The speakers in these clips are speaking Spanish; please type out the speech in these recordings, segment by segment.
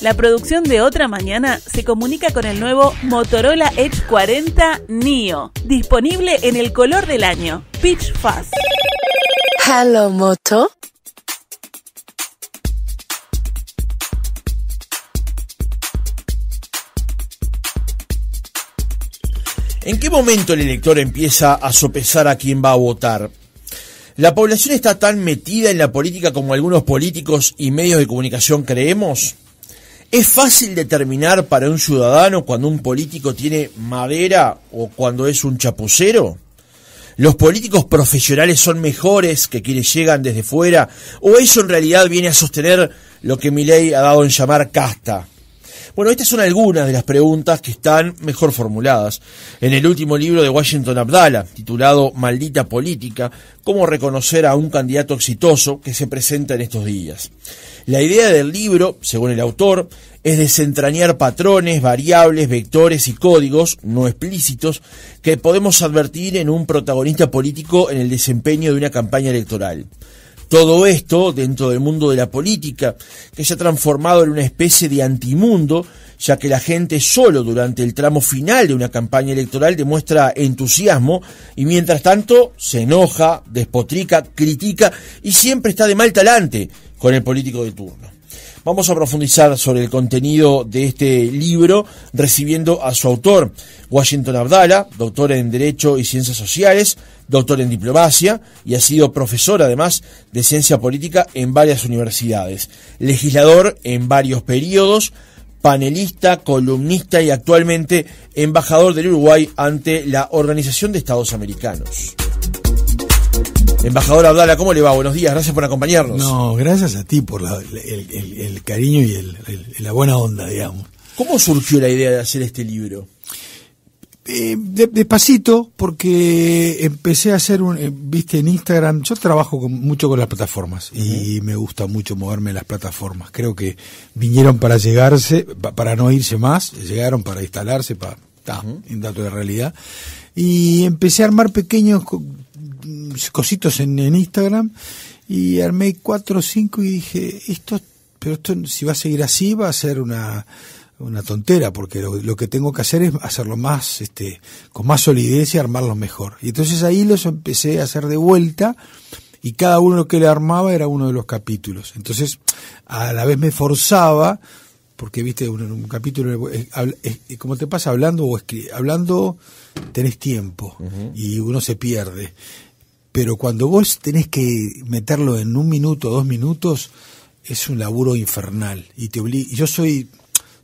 La producción de Otra Mañana se comunica con el nuevo Motorola Edge 40 NIO, disponible en el color del año, Pitch Fast. Hello Moto. ¿En qué momento el elector empieza a sopesar a quién va a votar? ¿La población está tan metida en la política como algunos políticos y medios de comunicación creemos? ¿Es fácil determinar para un ciudadano cuando un político tiene madera o cuando es un chapucero? ¿Los políticos profesionales son mejores que quienes llegan desde fuera? ¿O eso en realidad viene a sostener lo que mi ley ha dado en llamar casta? Bueno, estas son algunas de las preguntas que están mejor formuladas en el último libro de Washington Abdala, titulado Maldita Política, cómo reconocer a un candidato exitoso que se presenta en estos días. La idea del libro, según el autor, es desentrañar patrones, variables, vectores y códigos no explícitos que podemos advertir en un protagonista político en el desempeño de una campaña electoral. Todo esto dentro del mundo de la política, que se ha transformado en una especie de antimundo, ya que la gente solo durante el tramo final de una campaña electoral demuestra entusiasmo y mientras tanto se enoja, despotrica, critica y siempre está de mal talante con el político de turno. Vamos a profundizar sobre el contenido de este libro recibiendo a su autor, Washington Abdala, doctor en Derecho y Ciencias Sociales, doctor en diplomacia y ha sido profesor además de ciencia política en varias universidades, legislador en varios periodos, panelista, columnista y actualmente embajador del Uruguay ante la Organización de Estados Americanos. Embajador Abdala, ¿cómo le va? Buenos días, gracias por acompañarnos. No, gracias a ti por el, cariño y la buena onda, digamos. ¿Cómo surgió la idea de hacer este libro? Eh, despacito, porque empecé a hacer un, eh, viste, en Instagram, yo trabajo mucho con las plataformas y me gusta mucho moverme en las plataformas. Creo que vinieron para llegarse, para no irse más, llegaron para instalarse, para, en dato de realidad. Y empecé a armar pequeños cositos en, Instagram y armé cuatro o cinco y dije, esto, pero esto si va a seguir así va a ser una una tontera porque lo, que tengo que hacer es hacerlo más este con más solidez y armarlo mejor y entonces ahí los empecé a hacer de vuelta y cada uno que le armaba era uno de los capítulos entonces a la vez me forzaba porque viste un, un capítulo es, como te pasa hablando o hablando tenés tiempo y uno se pierde pero cuando vos tenés que meterlo en un minuto, dos minutos, es un laburo infernal. Y te yo soy,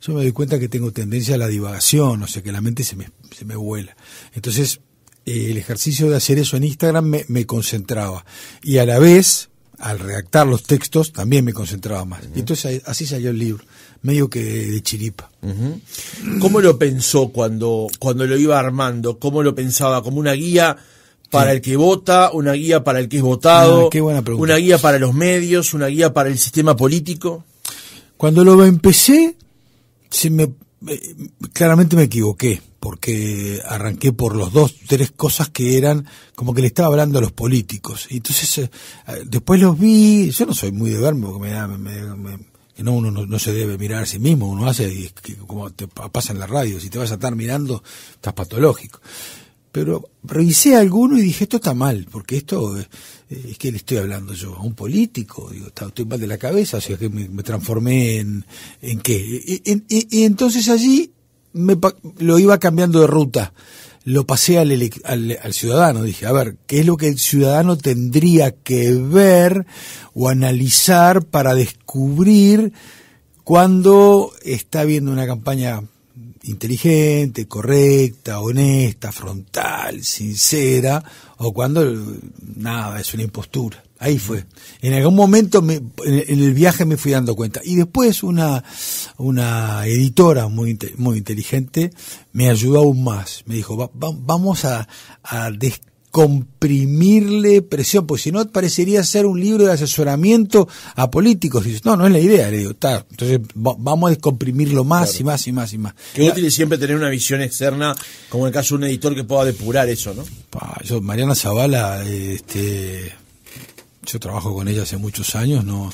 yo me doy cuenta que tengo tendencia a la divagación, o sea que la mente se me, se me vuela. Entonces, eh, el ejercicio de hacer eso en Instagram me, concentraba. Y a la vez, al redactar los textos, también me concentraba más. Y entonces así salió el libro, medio que de, chiripa. ¿Cómo lo pensó cuando, cuando lo iba armando? ¿Cómo lo pensaba? ¿Como una guía? para el que vota, una guía para el que es votado, ah, una guía para los medios, una guía para el sistema político. Cuando lo empecé, se me, claramente me equivoqué, porque arranqué por los dos, tres cosas que eran como que le estaba hablando a los políticos. Y entonces, eh, después los vi, yo no soy muy de verme, porque no uno no, se debe mirar a sí mismo, uno hace como te pasa en la radio, si te vas a estar mirando, estás patológico pero revisé alguno y dije, esto está mal, porque esto eh, es, que le estoy hablando yo a un político, digo, está, estoy mal de la cabeza, o sea que me, transformé en, en qué. Y, entonces allí me, lo iba cambiando de ruta, lo pasé al, al, al ciudadano, dije, a ver, ¿qué es lo que el ciudadano tendría que ver o analizar para descubrir cuando está viendo una campaña inteligente, correcta, honesta, frontal, sincera, o cuando nada, es una impostura. Ahí fue. En algún momento en el viaje me fui dando cuenta. Y después una, una editora muy, muy inteligente me ayudó aún más. Me dijo, vamos a, a comprimirle presión, porque si no parecería ser un libro de asesoramiento a políticos. no, no es la idea. Le digo, entonces vamos a descomprimirlo más y más y más y más. Qué útil siempre tener una visión externa, como en el caso de un editor que pueda depurar eso, ¿no? Mariana Zavala, este, yo trabajo con ella hace muchos años, no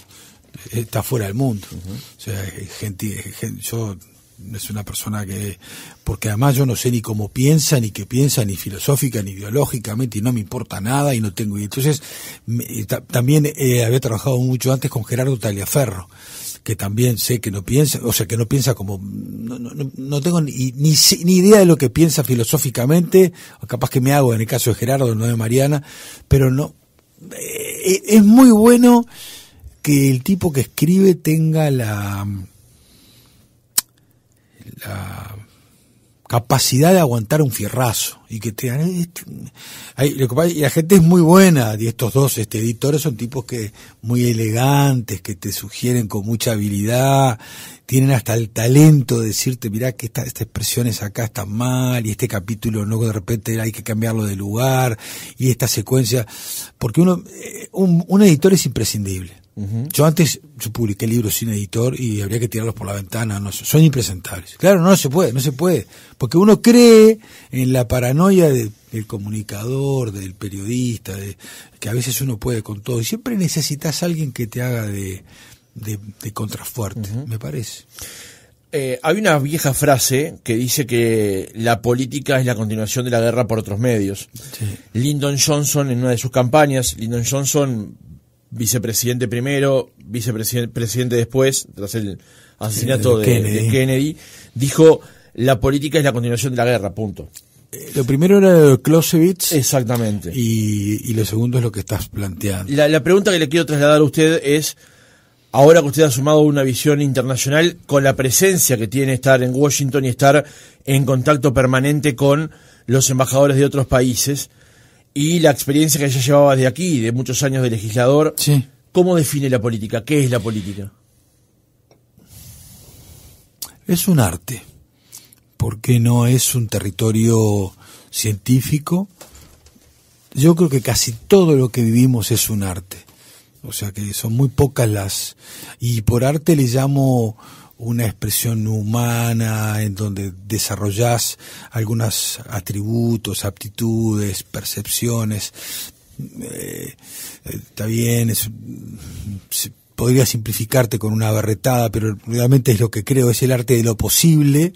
está fuera del mundo. O sea, gente yo es una persona que, porque además yo no sé ni cómo piensa, ni qué piensa, ni filosófica, ni ideológicamente, y no me importa nada, y no tengo. Y entonces, eh, también eh, había trabajado mucho antes con Gerardo Taliaferro, que también sé que no piensa, o sea, que no piensa como, no, tengo ni, ni, idea de lo que piensa filosóficamente, capaz que me hago en el caso de Gerardo, no de Mariana, pero no, eh, es muy bueno que el tipo que escribe tenga la capacidad de aguantar un fierrazo y que te este, hay, y la gente es muy buena y estos dos este, editores son tipos que muy elegantes que te sugieren con mucha habilidad tienen hasta el talento de decirte mira que esta, esta expresión es acá está mal y este capítulo no de repente hay que cambiarlo de lugar y esta secuencia porque uno eh, un editor es imprescindible yo antes yo publiqué libros sin editor y habría que tirarlos por la ventana, no, son impresentables. Claro, no, se puede, no se puede, porque uno cree en la paranoia del comunicador, del periodista, de, que a veces uno puede con todo y siempre necesitas a alguien que te haga de, de, contrafuerte, me parece. Eh, hay una vieja frase que dice que la política es la continuación de la guerra por otros medios. Lyndon Johnson, en una de sus campañas, Lyndon Johnson vicepresidente primero, vicepresidente después, tras el asesinato de, Kennedy. dijo, la política es la continuación de la guerra, punto. Eh, lo primero era Clausewitz. Exactamente. Y, lo segundo es lo que estás planteando. La, la pregunta que le quiero trasladar a usted es, ahora que usted ha sumado una visión internacional con la presencia que tiene estar en Washington y estar en contacto permanente con los embajadores de otros países, y la experiencia que ya llevaba de aquí, de muchos años de legislador, ¿cómo define la política? ¿Qué es la política? Es un arte, porque no es un territorio científico. Yo creo que casi todo lo que vivimos es un arte. O sea que son muy pocas las... Y por arte le llamo una expresión humana en donde desarrollas algunos atributos, aptitudes, percepciones. Eh, está bien, podría simplificarte con una barretada, pero realmente es lo que creo, es el arte de lo posible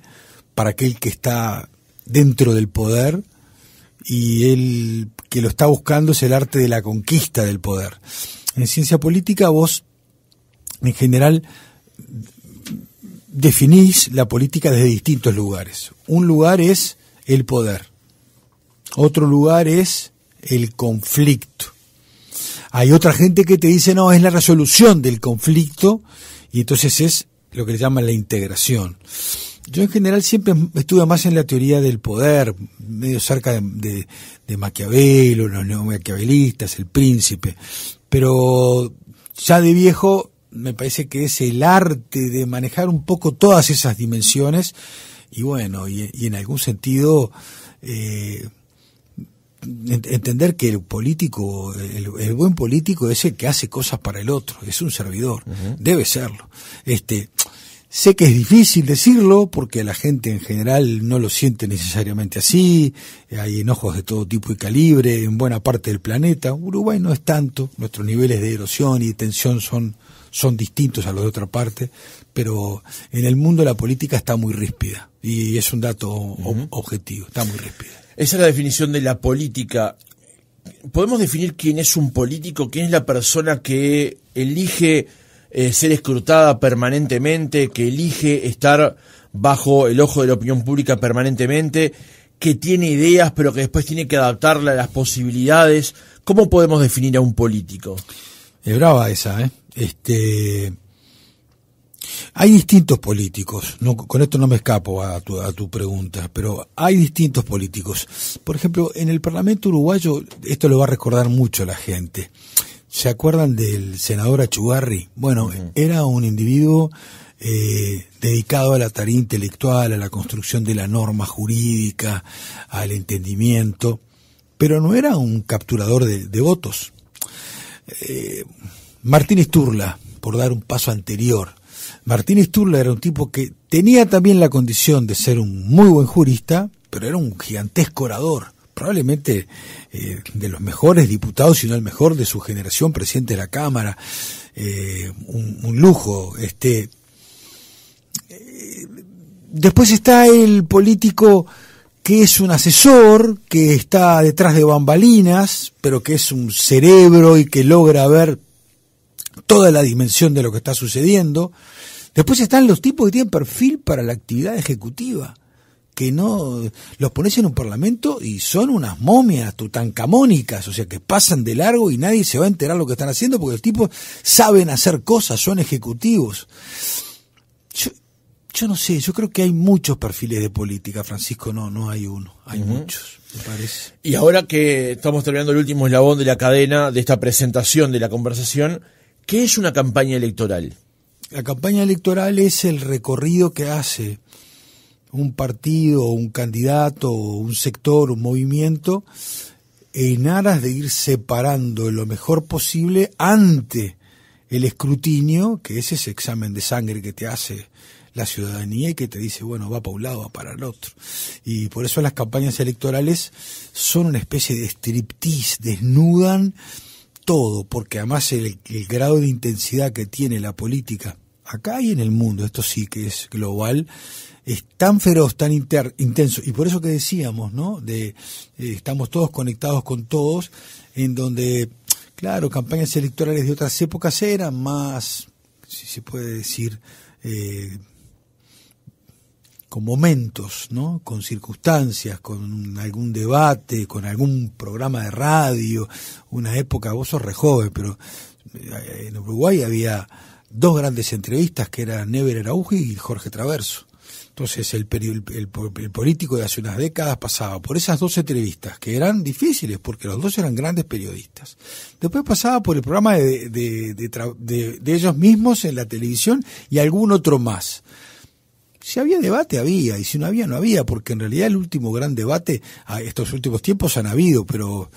para aquel que está dentro del poder y el que lo está buscando es el arte de la conquista del poder. En ciencia política vos, en general, definís la política desde distintos lugares. Un lugar es el poder, otro lugar es el conflicto. Hay otra gente que te dice, no, es la resolución del conflicto y entonces es lo que le llaman la integración. Yo en general siempre estuve más en la teoría del poder, medio cerca de, de, de Maquiavelo, los neomaquiavelistas, el príncipe, pero ya de viejo me parece que es el arte de manejar un poco todas esas dimensiones y bueno, y, en algún sentido eh, entender que el político, el, buen político es el que hace cosas para el otro, es un servidor, debe serlo. Este, sé que es difícil decirlo porque la gente en general no lo siente necesariamente así, hay enojos de todo tipo y calibre en buena parte del planeta, Uruguay no es tanto, nuestros niveles de erosión y tensión son son distintos a los de otra parte, pero en el mundo la política está muy ríspida y es un dato objetivo, está muy ríspida. Esa es la definición de la política. ¿Podemos definir quién es un político? ¿Quién es la persona que elige eh, ser escrutada permanentemente, que elige estar bajo el ojo de la opinión pública permanentemente, que tiene ideas pero que después tiene que adaptarla a las posibilidades? ¿Cómo podemos definir a un político? Es brava esa, ¿eh? Este, hay distintos políticos, no, con esto no me escapo a tu, pregunta, pero hay distintos políticos. Por ejemplo, en el Parlamento uruguayo, esto lo va a recordar mucho la gente. ¿Se acuerdan del senador Achugarri? Bueno, era un individuo eh, dedicado a la tarea intelectual, a la construcción de la norma jurídica, al entendimiento, pero no era un capturador de votos. Martínez eh, Martín por dar un paso anterior. Martínez Turla era un tipo que tenía también la condición de ser un muy buen jurista, pero era un gigantesco orador probablemente eh, de los mejores diputados, si no el mejor de su generación, presidente de la Cámara, eh, un, lujo. Este, después está el político que es un asesor que está detrás de bambalinas, pero que es un cerebro y que logra ver toda la dimensión de lo que está sucediendo. Después están los tipos que tienen perfil para la actividad ejecutiva, que no los pones en un parlamento y son unas momias tutancamónicas, o sea, que pasan de largo y nadie se va a enterar lo que están haciendo porque los tipos saben hacer cosas, son ejecutivos. Yo no sé, yo creo que hay muchos perfiles de política, Francisco, no, no hay uno, hay muchos, me parece. Y ahora que estamos terminando el último eslabón de la cadena, de esta presentación, de la conversación, ¿qué es una campaña electoral? La campaña electoral es el recorrido que hace un partido, un candidato, un sector, un movimiento, en aras de ir separando lo mejor posible ante el escrutinio, que es ese examen de sangre que te hace la ciudadanía y que te dice, bueno, va para un lado, va para el otro. Y por eso las campañas electorales son una especie de striptease, desnudan todo, porque además el, grado de intensidad que tiene la política acá y en el mundo, esto sí que es global, es tan feroz, tan intenso, y por eso que decíamos, ¿no? De eh, estamos todos conectados con todos, en donde, claro, campañas electorales de otras épocas eran más, si se puede decir, eh, con momentos, ¿no? con circunstancias, con algún debate, con algún programa de radio, una época, vos sos re joven, pero eh, en Uruguay había dos grandes entrevistas que eran Never Araujo y Jorge Traverso. Entonces el, el, político de hace unas décadas pasaba por esas dos entrevistas, que eran difíciles porque los dos eran grandes periodistas. Después pasaba por el programa de ellos mismos en la televisión y algún otro más. Si había debate, había, y si no había, no había, porque en realidad el último gran debate, ah, estos últimos tiempos han habido, pero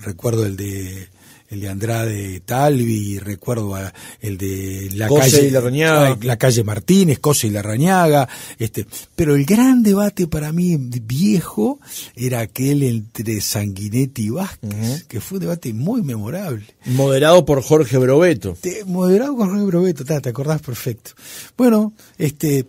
recuerdo el de el de Andrade Talvi, recuerdo el de la calle y la, la calle Martínez, Cosa y la Rañaga, este, pero el gran debate para mí viejo era aquel entre Sanguinetti y Vázquez, que fue un debate muy memorable. Moderado por Jorge Brobeto. moderado por Jorge Brobeto, te acordás perfecto. Bueno, este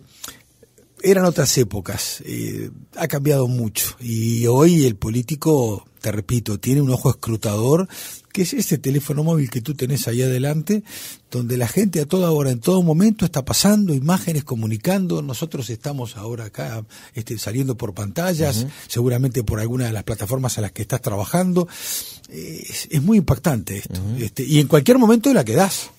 eran otras épocas, eh, ha cambiado mucho y hoy el político, te repito, tiene un ojo escrutador, que es este teléfono móvil que tú tenés ahí adelante, donde la gente a toda hora, en todo momento, está pasando imágenes, comunicando, nosotros estamos ahora acá este, saliendo por pantallas, seguramente por alguna de las plataformas a las que estás trabajando, es, muy impactante esto, este, y en cualquier momento la quedás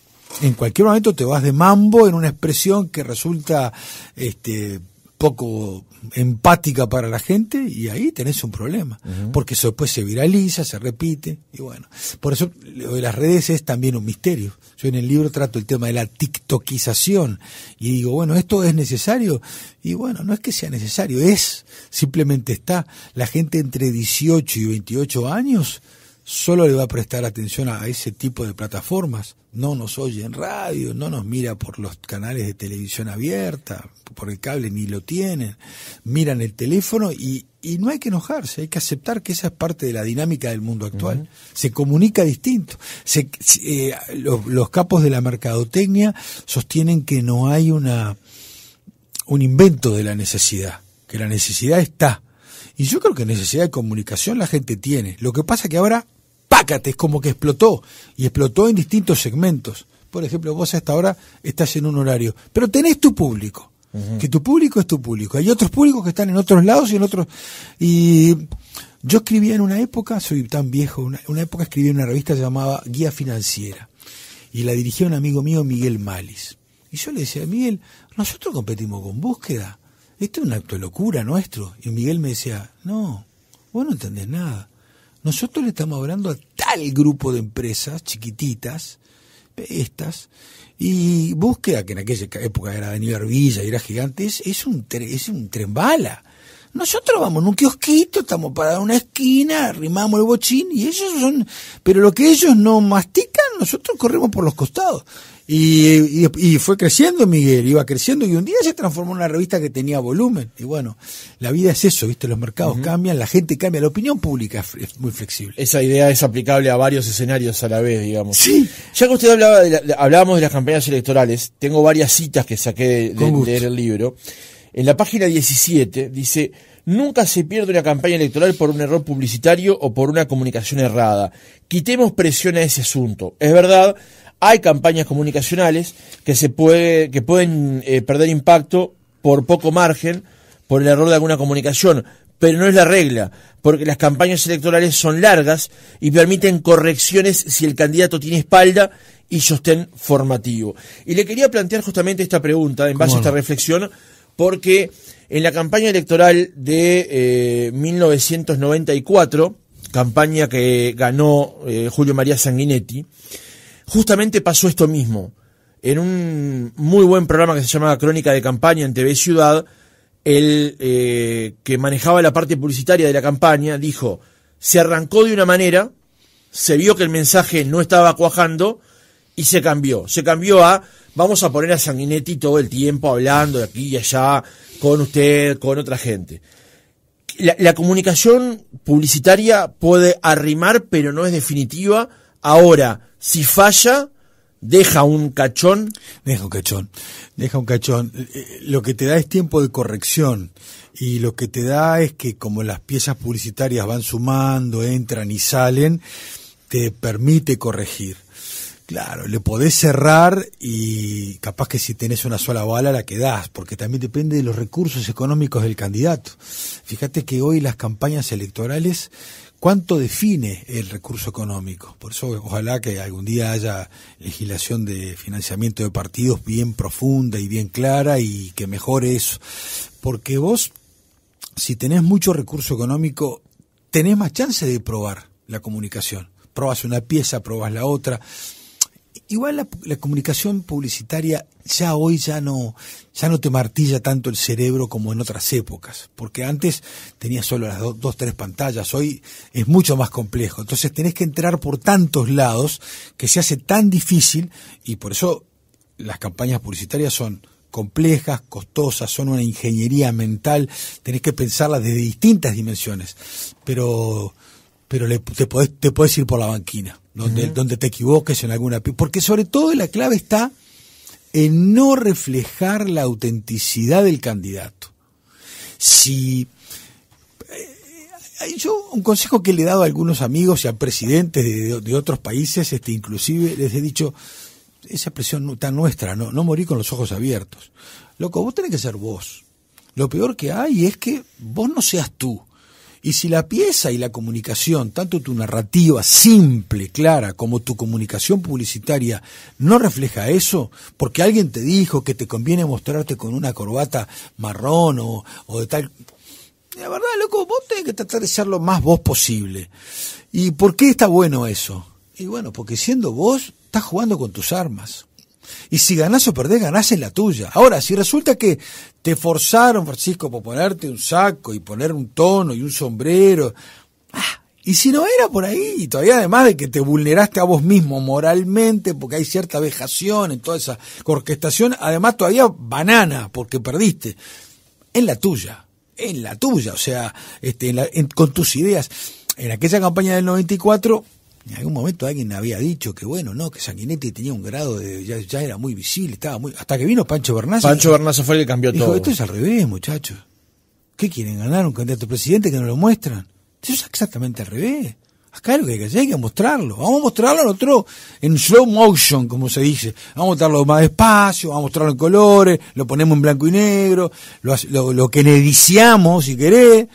en cualquier momento te vas de mambo en una expresión que resulta este, poco empática para la gente y ahí tenés un problema, porque eso después se viraliza, se repite y bueno, por eso lo de las redes es también un misterio. Yo en el libro trato el tema de la tiktokización y digo, bueno, esto es necesario y bueno, no es que sea necesario, es simplemente está la gente entre 18 y 28 años solo le va a prestar atención a ese tipo de plataformas. No nos oye en radio, no nos mira por los canales de televisión abierta, por el cable ni lo tienen. Miran el teléfono y, no hay que enojarse, hay que aceptar que esa es parte de la dinámica del mundo actual. Se comunica distinto. Eh, los, los, capos de la mercadotecnia sostienen que no hay una, un invento de la necesidad, que la necesidad está y yo creo que necesidad de comunicación la gente tiene. Lo que pasa que ahora, pácate, es como que explotó. Y explotó en distintos segmentos. Por ejemplo, vos hasta ahora estás en un horario, pero tenés tu público. Que tu público es tu público. Hay otros públicos que están en otros lados y en otros. Y yo escribía en una época, soy tan viejo, en una época escribí en una revista llamada Guía Financiera. Y la dirigía un amigo mío, Miguel Malis. Y yo le decía, Miguel, nosotros competimos con búsqueda. Este es un acto de locura nuestro. Y Miguel me decía, no, vos no entendés nada. Nosotros le estamos hablando a tal grupo de empresas chiquititas, estas, y búsqueda, que en aquella época era de Arvilla y era gigante, es, un, tre, es un tren bala. Nosotros vamos en un kiosquito, estamos parados en una esquina, rimamos el bochín y ellos son... Pero lo que ellos no mastican, nosotros corremos por los costados. Y, fue creciendo Miguel, iba creciendo y un día se transformó en una revista que tenía volumen. Y bueno, la vida es eso, ¿viste? Los mercados cambian, la gente cambia, la opinión pública es muy flexible. Esa idea es aplicable a varios escenarios a la vez, digamos. Sí. Ya que usted hablaba de hablábamos de las campañas electorales, tengo varias citas que saqué de, de leer el libro. En la página 17 dice, nunca se pierde una campaña electoral por un error publicitario o por una comunicación errada. Quitemos presión a ese asunto. Es verdad, hay campañas comunicacionales que se puede, que pueden eh, perder impacto por poco margen, por el error de alguna comunicación, pero no es la regla, porque las campañas electorales son largas y permiten correcciones si el candidato tiene espalda y sostén formativo. Y le quería plantear justamente esta pregunta en base a esta reflexión, porque en la campaña electoral de 1994, eh, campaña que ganó eh, Julio María Sanguinetti, justamente pasó esto mismo. En un muy buen programa que se llamaba Crónica de Campaña en TV Ciudad, el eh, que manejaba la parte publicitaria de la campaña dijo, se arrancó de una manera, se vio que el mensaje no estaba cuajando y se cambió. Se cambió a, vamos a poner a Sanguinetti todo el tiempo hablando de aquí y allá, con usted, con otra gente. la comunicación publicitaria puede arrimar, pero no es definitiva. Ahora, si falla, deja un cachón. Deja un cachón, deja un cachón. Eh, eh, lo que te da es tiempo de corrección y lo que te da es que como las piezas publicitarias van sumando, entran y salen, te permite corregir. Claro, le podés cerrar y capaz que si tenés una sola bala la quedás, porque también depende de los recursos económicos del candidato. Fíjate que hoy las campañas electorales cuánto define el recurso económico. Por eso ojalá que algún día haya legislación de financiamiento de partidos bien profunda y bien clara y que mejore eso. Porque vos, si tenés mucho recurso económico, tenés más chance de probar la comunicación. Probas una pieza, probas la otra. Igual la, comunicación publicitaria ya hoy ya no, ya no te martilla tanto el cerebro como en otras épocas, porque antes tenías solo las dos dos, tres pantallas, hoy es mucho más complejo. Entonces tenés que entrar por tantos lados que se hace tan difícil y por eso las campañas publicitarias son complejas, costosas, son una ingeniería mental, tenés que pensarlas desde distintas dimensiones, pero, pero le, te, puedes te podés ir por la banquina donde, te equivoques en alguna... Porque sobre todo la clave está en no reflejar la autenticidad del candidato. Si eh, eh, yo un consejo que le he dado a algunos amigos y a presidentes de, otros países, este, inclusive les he dicho, esa presión tan nuestra, no, no morir con los ojos abiertos. Loco, vos tenés que ser vos. Lo peor que hay es que vos no seas tú. Y si la pieza y la comunicación, tanto tu narrativa simple, clara, como tu comunicación publicitaria, no refleja eso, porque alguien te dijo que te conviene mostrarte con una corbata marrón o, o de tal... La verdad, loco, vos tenés que tratar de ser lo más vos posible. ¿Y por qué está bueno eso? Y bueno, porque siendo vos, estás jugando con tus armas. Y si ganás o perdés, ganás en la tuya. Ahora, si resulta que te forzaron, Francisco, por ponerte un saco y poner un tono y un sombrero, ¡ah! y si no era por ahí, y todavía además de que te vulneraste a vos mismo moralmente, porque hay cierta vejación en toda esa orquestación, además todavía banana, porque perdiste, en la tuya, en la tuya, o sea, este, con tus ideas. En aquella campaña del 94 en algún momento alguien había dicho que bueno, no, que Sanguinetti tenía un grado de. ya, era muy visible, estaba muy. hasta que vino Pancho Bernaza. Pancho Bernaza fue el que cambió todo. Esto es al revés, muchachos. ¿Qué quieren ganar? ¿Un candidato a presidente que no lo muestran? Eso es exactamente al revés. Acá lo que hay que hacer hay que mostrarlo. Vamos a mostrarlo a otro en slow motion, como se dice. Vamos a mostrarlo más despacio, vamos a mostrarlo en colores, lo ponemos en blanco y negro, lo, lo, que neviciamos, si querés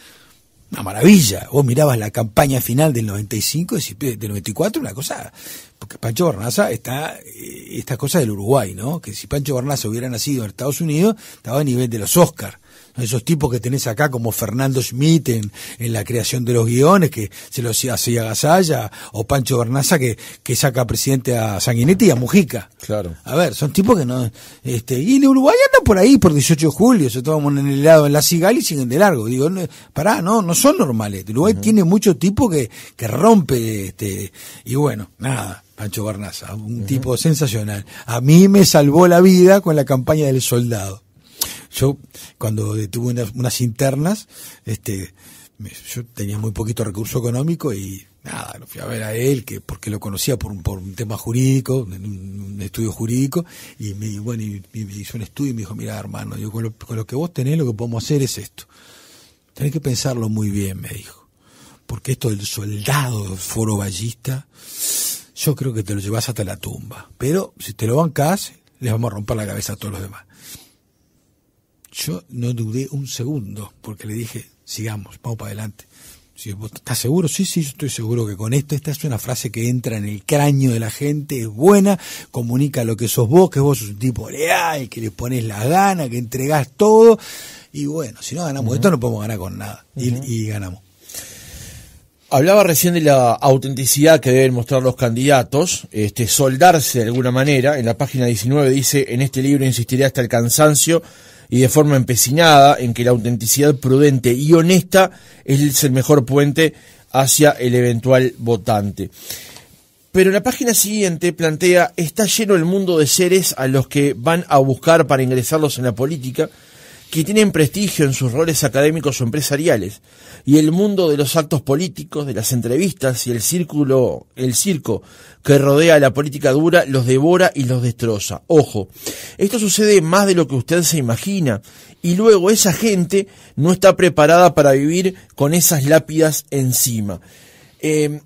una maravilla. Vos mirabas la campaña final del 95, del 94, una cosa. Porque Pancho Barnaza está. Eh, esta cosa del Uruguay, ¿no? Que si Pancho Barnaza hubiera nacido en Estados Unidos, estaba a nivel de los Oscars esos tipos que tenés acá como Fernando Schmidt en, la creación de los guiones, que se los hacía Gasalla, o Pancho Bernaza que, que saca presidente a Sanguinetti y a Mujica. Claro. A ver, son tipos que no... Este, y en Uruguay andan por ahí, por 18 de julio, se toman en el lado en la cigal y siguen de largo. Digo, pará, no, no son normales. Uruguay tiene mucho tipo que, que rompe, este, y bueno, nada. Pancho Barnaza, un tipo sensacional. A mí me salvó la vida con la campaña del soldado. Yo, cuando tuve unas, internas, este, yo tenía muy poquito recurso económico y nada, lo fui a ver a él, que porque lo conocía por un, por un tema jurídico, un, estudio jurídico, y me, bueno, y, me hizo un estudio y me dijo, mira hermano, yo con lo, que vos tenés lo que podemos hacer es esto. Tenés que pensarlo muy bien, me dijo. Porque esto del soldado foro ballista, yo creo que te lo llevas hasta la tumba. Pero si te lo bancas, les vamos a romper la cabeza a todos los demás. Yo no dudé un segundo, porque le dije, sigamos, vamos para adelante. Si vos estás seguro, sí, sí, yo estoy seguro que con esto, esta es una frase que entra en el cráneo de la gente, es buena, comunica lo que sos vos, que vos sos un tipo leal, que le pones la gana, que entregás todo. Y bueno, si no ganamos esto, no podemos ganar con nada. y ganamos. Hablaba recién de la autenticidad que deben mostrar los candidatos, este, soldarse de alguna manera. En la página 19 dice, en este libro insistiré hasta el cansancio y de forma empecinada en que la autenticidad prudente y honesta es el mejor puente hacia el eventual votante. Pero en la página siguiente plantea, está lleno el mundo de seres a los que van a buscar para ingresarlos en la política, que tienen prestigio en sus roles académicos o empresariales, y el mundo de los actos políticos, de las entrevistas y el círculo, el circo que rodea la política dura los devora y los destroza. Ojo, esto sucede más de lo que usted se imagina, y luego esa gente no está preparada para vivir con esas lápidas encima. Em,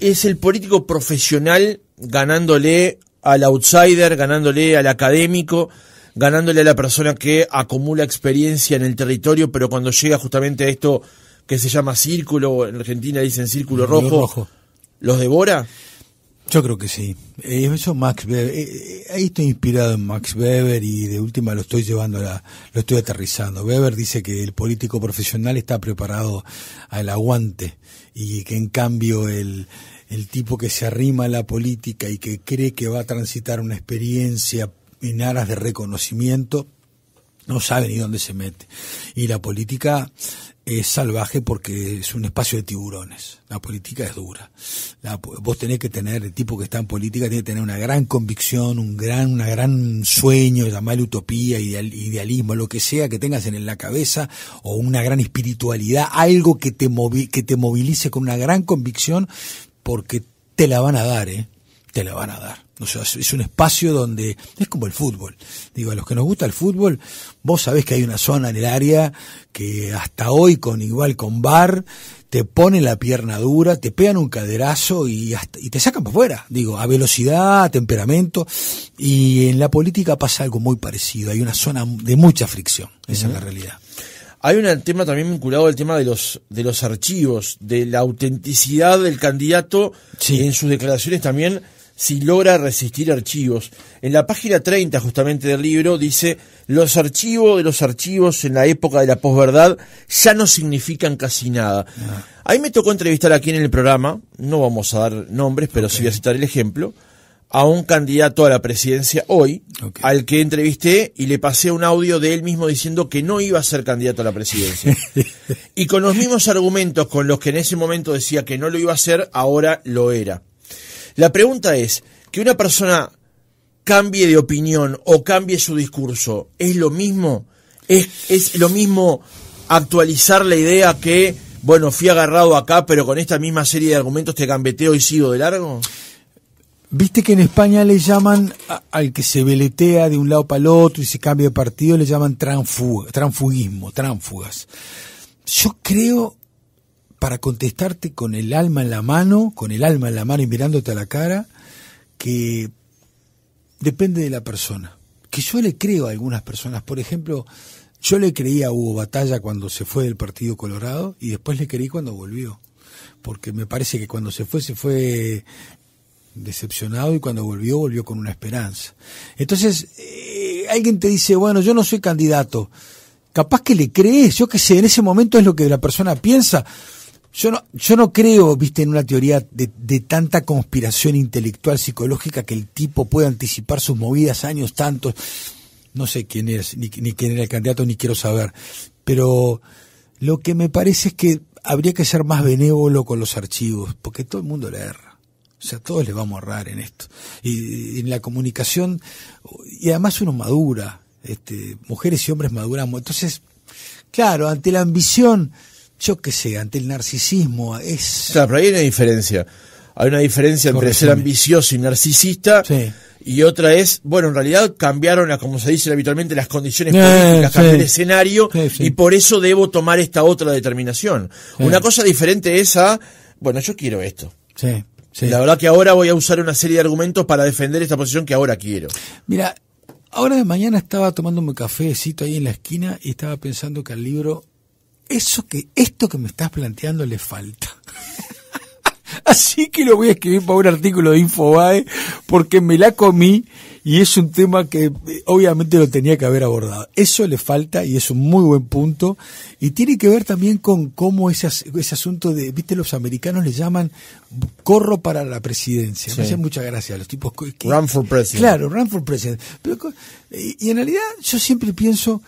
es el político profesional ganándole al outsider, ganándole al académico, ganándole a la persona que acumula experiencia en el territorio, pero cuando llega justamente a esto que se llama círculo, en Argentina dicen círculo rojo, ¿los devora? Yo creo que sí. Eh, eso Max Weber, eh, eh, ahí estoy inspirado en Max Weber y de última lo estoy llevando, la, lo estoy aterrizando. Weber dice que el político profesional está preparado al aguante y que en cambio el, el tipo que se arrima a la política y que cree que va a transitar una experiencia en aras de reconocimiento, no sabe ni dónde se mete. Y la política es salvaje porque es un espacio de tiburones. La política es dura. vos tenés que tener, el tipo que está en política tiene que tener una gran convicción, un gran, una gran sueño, llamar utopía, idealismo, lo que sea que tengas en la cabeza, o una gran espiritualidad, algo que te, que te movilice con una gran convicción, porque te la van a dar, ¿eh? Te la van a dar es un espacio donde es como el fútbol. Digo, a los que nos gusta el fútbol, vos sabés que hay una zona en el área que hasta hoy con igual con bar te ponen la pierna dura, te pegan un caderazo y, y te sacan para afuera. Digo, a velocidad, a temperamento. Y en la política pasa algo muy parecido. Hay una zona de mucha fricción. Esa es la realidad. Hay un tema también vinculado al tema de los, de los archivos, de la autenticidad del candidato en sus declaraciones también si logra resistir archivos. En la página 30 justamente del libro dice, los archivos de los archivos en la época de la posverdad ya no significan casi nada. Ah. Ahí me tocó entrevistar aquí en el programa, no vamos a dar nombres, pero si sí voy a citar el ejemplo, a un candidato a la presidencia hoy, al que entrevisté y le pasé un audio de él mismo diciendo que no iba a ser candidato a la presidencia. y con los mismos argumentos con los que en ese momento decía que no lo iba a ser, ahora lo era. La pregunta es, que una persona cambie de opinión o cambie su discurso, ¿es lo mismo? ¿Es, lo mismo actualizar la idea que, bueno, fui agarrado acá, pero con esta misma serie de argumentos te gambeteo y sigo de largo? Viste que en España le llaman al que se veletea de un lado para el otro y se cambia de partido, le llaman transfugismo, tránfugas. Yo creo para contestarte con el alma en la mano, con el alma en la mano y mirándote a la cara, que depende de la persona. Que yo le creo a algunas personas. Por ejemplo, yo le creía a Hugo Batalla cuando se fue del Partido Colorado y después le creí cuando volvió. Porque me parece que cuando se fue, se fue decepcionado y cuando volvió, volvió con una esperanza. Entonces, eh, alguien te dice, bueno, yo no soy candidato. Capaz que le crees, yo qué sé, en ese momento es lo que la persona piensa. Yo no, yo no creo, viste, en una teoría de, tanta conspiración intelectual psicológica que el tipo pueda anticipar sus movidas años tantos. No sé quién es, ni, ni quién era el candidato, ni quiero saber. Pero lo que me parece es que habría que ser más benévolo con los archivos, porque todo el mundo le erra. O sea, todos le vamos a errar en esto. Y, en la comunicación, y además uno madura, este, mujeres y hombres maduramos. Entonces, claro, ante la ambición yo qué sé, ante el narcisismo es... Claro, pero hay una diferencia. Hay una diferencia entre ser ambicioso y narcisista. Y otra es, bueno, en realidad cambiaron, como se dice habitualmente, las condiciones eh, políticas, el escenario y por eso debo tomar esta otra determinación. Una cosa diferente es a, bueno, yo quiero esto. Sí, La verdad que ahora voy a usar una serie de argumentos para defender esta posición que ahora quiero. Mira, ahora de mañana estaba tomando un cafecito ahí en la esquina y estaba pensando que al libro eso que, esto que me estás planteando le falta. Así que lo voy a escribir para un artículo de Infobae porque me la comí y es un tema que eh, obviamente lo tenía que haber abordado. Eso le falta y es un muy buen punto y tiene que ver también con cómo ese asunto de, viste, los americanos le llaman corro para la presidencia. muchas Me hacen los tipos Run for president. Claro, run for president. y en realidad yo siempre pienso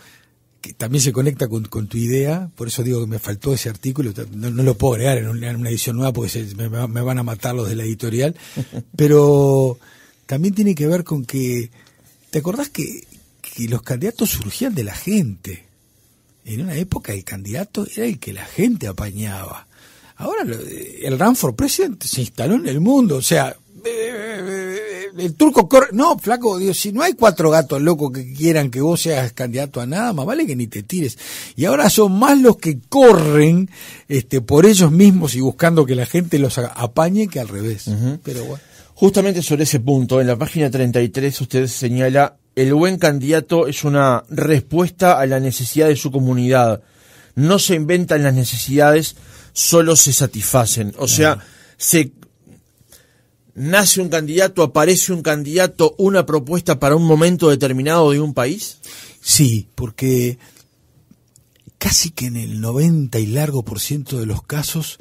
también se conecta con, tu idea, por eso digo que me faltó ese artículo, no, lo puedo agregar en, una edición nueva porque me, van a matar los de la editorial, pero también tiene que ver con que, ¿te acordás que, que los candidatos surgían de la gente? En una época el candidato era el que la gente apañaba. Ahora el Run for President se instaló en el mundo, o sea, el turco corre. No, flaco, Dios, si no hay cuatro gatos locos que quieran que vos seas candidato a nada, más vale que ni te tires. Y ahora son más los que corren este, por ellos mismos y buscando que la gente los apañe que al revés. Pero bueno. Justamente sobre ese punto, en la página 33 usted señala, el buen candidato es una respuesta a la necesidad de su comunidad. No se inventan las necesidades, solo se satisfacen. O sea, se nace un candidato, aparece un candidato, una propuesta para un momento determinado de un país? Sí, porque casi que en el 90 y largo por ciento de los casos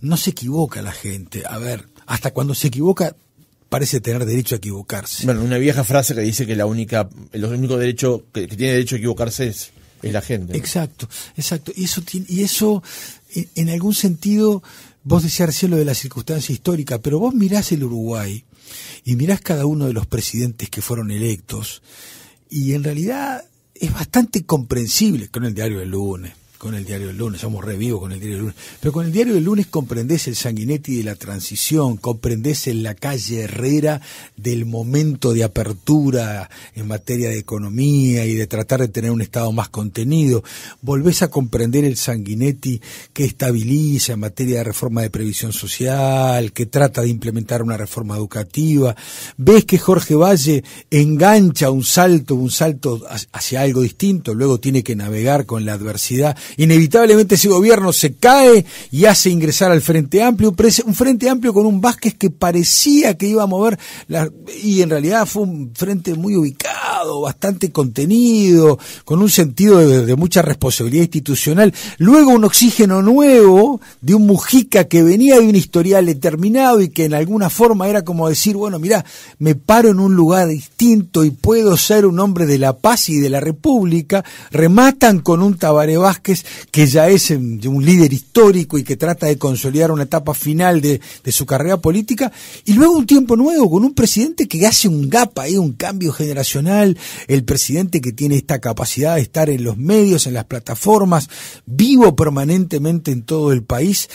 no se equivoca la gente. A ver, hasta cuando se equivoca parece tener derecho a equivocarse. Bueno, una vieja frase que dice que la única, el único derecho que, tiene derecho a equivocarse es, es la gente. Exacto, exacto. Y eso, y eso en algún sentido Vos decías cielo de la circunstancia histórica, pero vos mirás el Uruguay y mirás cada uno de los presidentes que fueron electos y en realidad es bastante comprensible con el diario del lunes, con el diario del lunes, somos revivos con el diario del lunes, pero con el diario del lunes comprendés el sanguinetti de la transición, comprendés en la calle Herrera del momento de apertura en materia de economía y de tratar de tener un Estado más contenido, volvés a comprender el sanguinetti que estabiliza en materia de reforma de previsión social, que trata de implementar una reforma educativa, ves que Jorge Valle engancha un salto, un salto hacia algo distinto, luego tiene que navegar con la adversidad, Inevitablemente ese gobierno se cae y hace ingresar al Frente Amplio, un Frente Amplio con un Vázquez que parecía que iba a mover, y en realidad fue un frente muy ubicado bastante contenido, con un sentido de, mucha responsabilidad institucional. Luego un oxígeno nuevo de un Mujica que venía de un historial determinado y que en alguna forma era como decir, bueno, mira me paro en un lugar distinto y puedo ser un hombre de la paz y de la república. Rematan con un Tabaré Vázquez que ya es em, un líder histórico y que trata de consolidar una etapa final de, de su carrera política. Y luego un tiempo nuevo con un presidente que hace un gap ahí, un cambio generacional el presidente que tiene esta capacidad de estar en los medios, en las plataformas, vivo permanentemente en todo el país,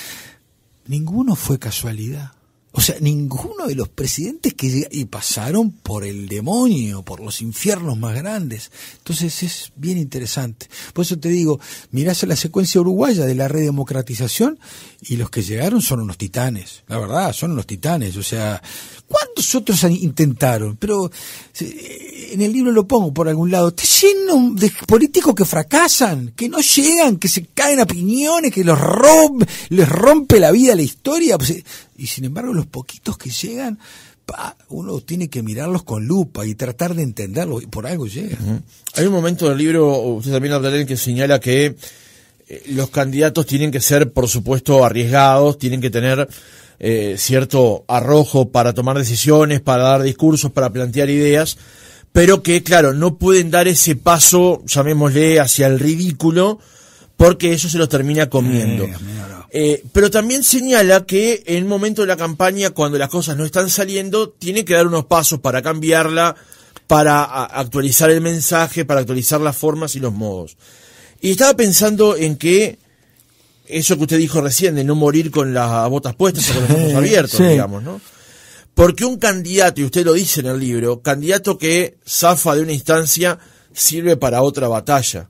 ninguno fue casualidad. O sea, ninguno de los presidentes que y pasaron por el demonio, por los infiernos más grandes. Entonces es bien interesante. Por eso te digo, mirás a la secuencia uruguaya de la redemocratización y los que llegaron son unos titanes. La verdad, son unos titanes. O sea, ¿cuántos otros intentaron? Pero eh, en el libro lo pongo por algún lado. Está lleno de políticos que fracasan, que no llegan, que se caen a piñones, que los rompe, les rompe la vida la historia. Pues, eh, y sin embargo los poquitos que llegan, uno tiene que mirarlos con lupa y tratar de entenderlo, y por algo llegan. Hay un momento del libro, usted también que señala que eh, los candidatos tienen que ser, por supuesto, arriesgados, tienen que tener eh, cierto arrojo para tomar decisiones, para dar discursos, para plantear ideas, pero que, claro, no pueden dar ese paso, llamémosle, hacia el ridículo, porque eso se los termina comiendo. Eh, eh, pero también señala que en el momento de la campaña, cuando las cosas no están saliendo, tiene que dar unos pasos para cambiarla, para actualizar el mensaje, para actualizar las formas y los modos. Y estaba pensando en que eso que usted dijo recién, de no morir con las botas puestas o con los ojos abiertos, digamos, ¿no? Porque un candidato, y usted lo dice en el libro, candidato que zafa de una instancia sirve para otra batalla.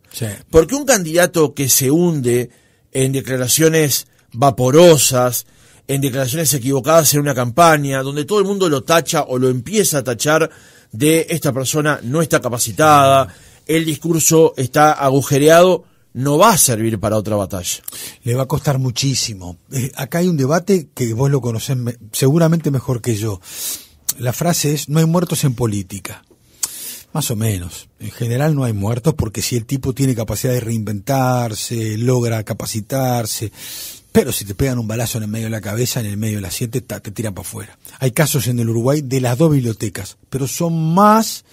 Porque un candidato que se hunde en declaraciones vaporosas, en declaraciones equivocadas en una campaña, donde todo el mundo lo tacha o lo empieza a tachar de esta persona no está capacitada, el discurso está agujereado, no va a servir para otra batalla. Le va a costar muchísimo. Eh, acá hay un debate que vos lo conocés seguramente mejor que yo. La frase es, no hay muertos en política. Más o menos. En general no hay muertos porque si el tipo tiene capacidad de reinventarse, logra capacitarse, pero si te pegan un balazo en el medio de la cabeza, en el medio de la siete, te tiran para afuera. Hay casos en el Uruguay de las dos bibliotecas, pero son más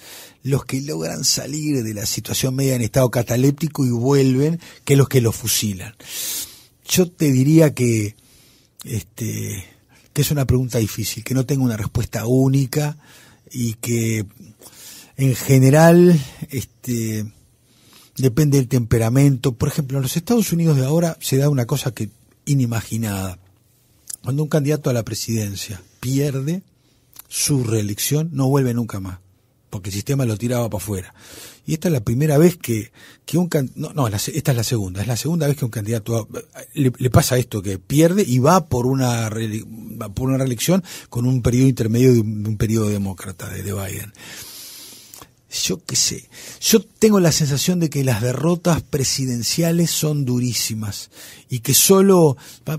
los que logran salir de la situación media en estado cataléptico y vuelven que los que los fusilan. Yo te diría que, este, que es una pregunta difícil, que no tengo una respuesta única y que en general, este, depende del temperamento. Por ejemplo, en los Estados Unidos de ahora se da una cosa que inimaginada. Cuando un candidato a la presidencia pierde su reelección, no vuelve nunca más, porque el sistema lo tiraba para afuera. Y esta es la primera vez que, que un no, esta es la segunda, es la segunda vez que un candidato le, pasa esto, que pierde y va por una, por una reelección con un periodo intermedio de un, periodo demócrata de Biden yo qué sé, yo tengo la sensación de que las derrotas presidenciales son durísimas y que solo,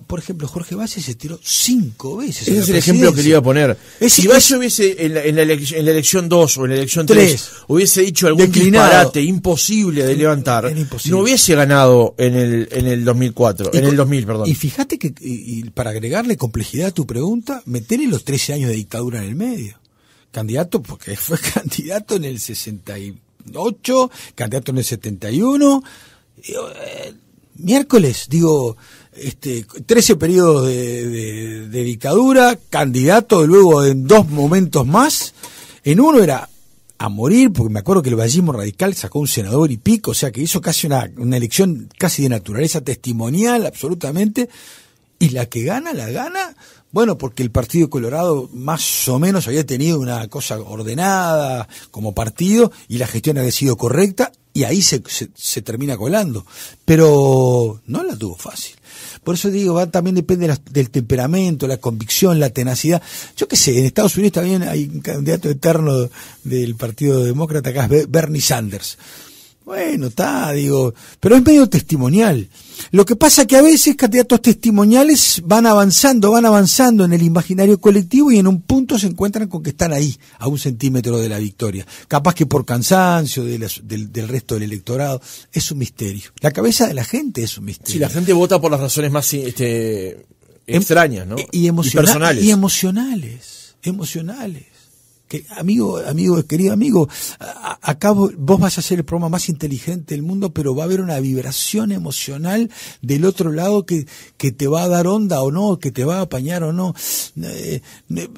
por ejemplo, Jorge Valle se tiró cinco veces. Ese es el ejemplo que le iba a poner. si Valle hubiese en la, elección, en 2 o en la elección 3, hubiese dicho algún disparate imposible de levantar, no hubiese ganado en el, en el 2004, en el 2000, perdón. Y fíjate que, para agregarle complejidad a tu pregunta, meterle los 13 años de dictadura en el medio candidato porque fue candidato en el 68, candidato en el 71. y eh, miércoles, digo, este, 13 periodos de, dictadura, candidato luego en dos momentos más. En uno era a morir, porque me acuerdo que el vallismo radical sacó un senador y pico, o sea que hizo casi una, una elección casi de naturaleza testimonial, absolutamente y la que gana, la gana, bueno, porque el Partido Colorado más o menos había tenido una cosa ordenada como partido y la gestión había sido correcta y ahí se, se, termina colando. Pero no la tuvo fácil. Por eso digo, también depende del temperamento, la convicción, la tenacidad. Yo qué sé, en Estados Unidos también hay un candidato eterno del Partido Demócrata, acá es Bernie Sanders bueno, está, digo, pero es medio testimonial. Lo que pasa que a veces candidatos testimoniales van avanzando, van avanzando en el imaginario colectivo y en un punto se encuentran con que están ahí, a un centímetro de la victoria. Capaz que por cansancio del, resto del electorado. Es un misterio. La cabeza de la gente es un misterio. Si la gente vota por las razones más este, em extrañas, ¿no? Y, emocionales. Y emocionales. Emocionales amigo, amigo, querido amigo, acá vos vas a ser el programa más inteligente del mundo, pero va a haber una vibración emocional del otro lado que, te va a dar onda o no, que te va a apañar o no. Eh, eh,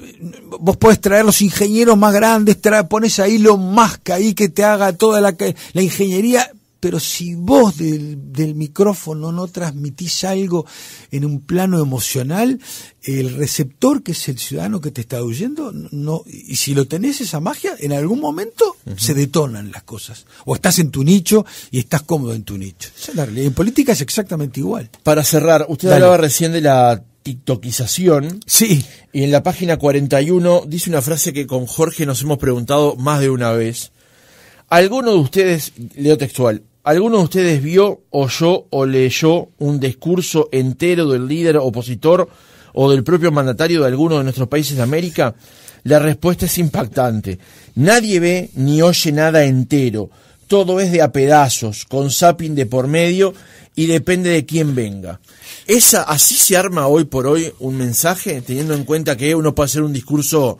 vos podés traer los ingenieros más grandes, tra pones ahí lo más que que te haga toda la, la ingeniería, pero si vos del, micrófono no transmitís algo en un plano emocional, el receptor, que es el ciudadano que te está oyendo, no, y si lo tenés esa magia, en algún momento se detonan las cosas. O estás en tu nicho y estás cómodo en tu nicho. En política es exactamente igual. Para cerrar, usted hablaba recién de la TikTokización. Sí. Y en la página 41 dice una frase que con Jorge nos hemos preguntado más de una vez. ¿Alguno de ustedes, leo textual, ¿Alguno de ustedes vio, oyó o leyó un discurso entero del líder opositor o del propio mandatario de alguno de nuestros países de América? La respuesta es impactante. Nadie ve ni oye nada entero. Todo es de a pedazos, con zapping de por medio y depende de quién venga. Esa, así se arma hoy por hoy un mensaje, teniendo en cuenta que uno puede hacer un discurso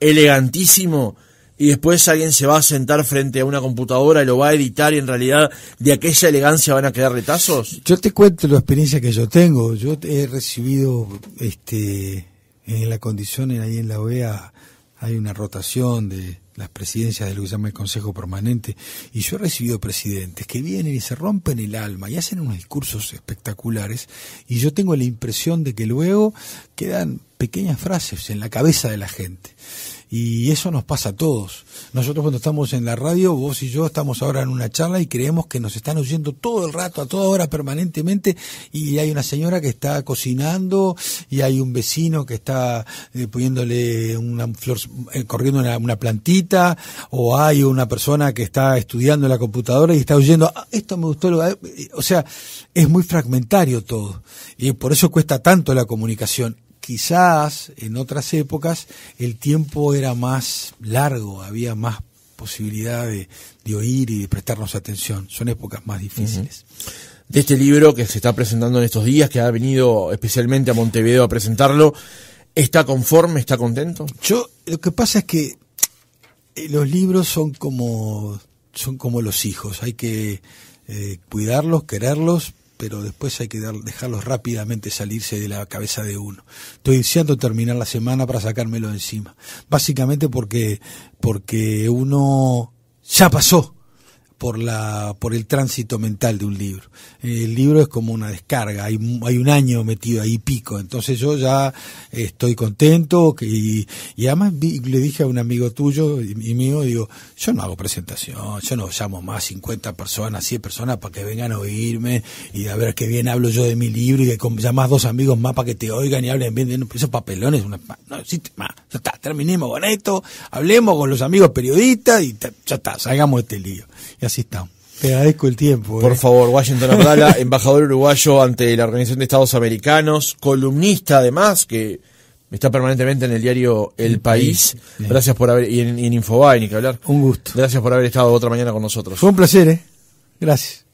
elegantísimo y después alguien se va a sentar frente a una computadora y lo va a editar y en realidad de aquella elegancia van a quedar retazos? Yo te cuento la experiencia que yo tengo. Yo he recibido este en la condición ahí en la OEA hay una rotación de las presidencias de lo que se llama el Consejo Permanente, y yo he recibido presidentes que vienen y se rompen el alma y hacen unos discursos espectaculares, y yo tengo la impresión de que luego quedan pequeñas frases en la cabeza de la gente. Y eso nos pasa a todos. Nosotros cuando estamos en la radio, vos y yo estamos ahora en una charla y creemos que nos están oyendo todo el rato, a toda hora, permanentemente, y hay una señora que está cocinando y hay un vecino que está eh, poniéndole una flor, eh, corriendo una, plantita, o hay una persona que está estudiando en la computadora y está oyendo, ah, esto me gustó, eh", o sea, es muy fragmentario todo. Y por eso cuesta tanto la comunicación quizás en otras épocas el tiempo era más largo, había más posibilidad de, oír y de prestarnos atención. Son épocas más difíciles. de este libro que se está presentando en estos días, que ha venido especialmente a Montevideo a presentarlo. ¿Está conforme? ¿Está contento? Yo, lo que pasa es que eh, los libros son como, son como los hijos, hay que eh, cuidarlos, quererlos, pero después hay que dar, dejarlos rápidamente salirse de la cabeza de uno. Estoy deseando terminar la semana para sacármelo de encima. Básicamente porque, porque uno ya pasó por, la, por el tránsito mental de un libro. El libro es como una descarga, hay, hay un año metido ahí pico, entonces yo ya estoy contento y, y además le dije a un amigo tuyo y, mío, digo, yo no hago presentación, yo no llamo más 50 personas, 100 personas para que vengan a oírme y a ver qué bien hablo yo de mi libro y que con, llamás dos amigos más para que te oigan y hablen bien de esos papelones, una, no ya está, terminemos con esto, hablemos con los amigos periodistas y ya está, salgamos este lío. Y así estamos. Te agradezco el tiempo. Por eh. favor, Washington Ardala, embajador uruguayo ante la Organización de Estados Americanos, columnista además, que está permanentemente en el diario El, País. Gracias por haber, y en, y ni que hablar. Un gusto. Gracias por haber estado otra mañana con nosotros. Fue un placer, ¿eh? Gracias.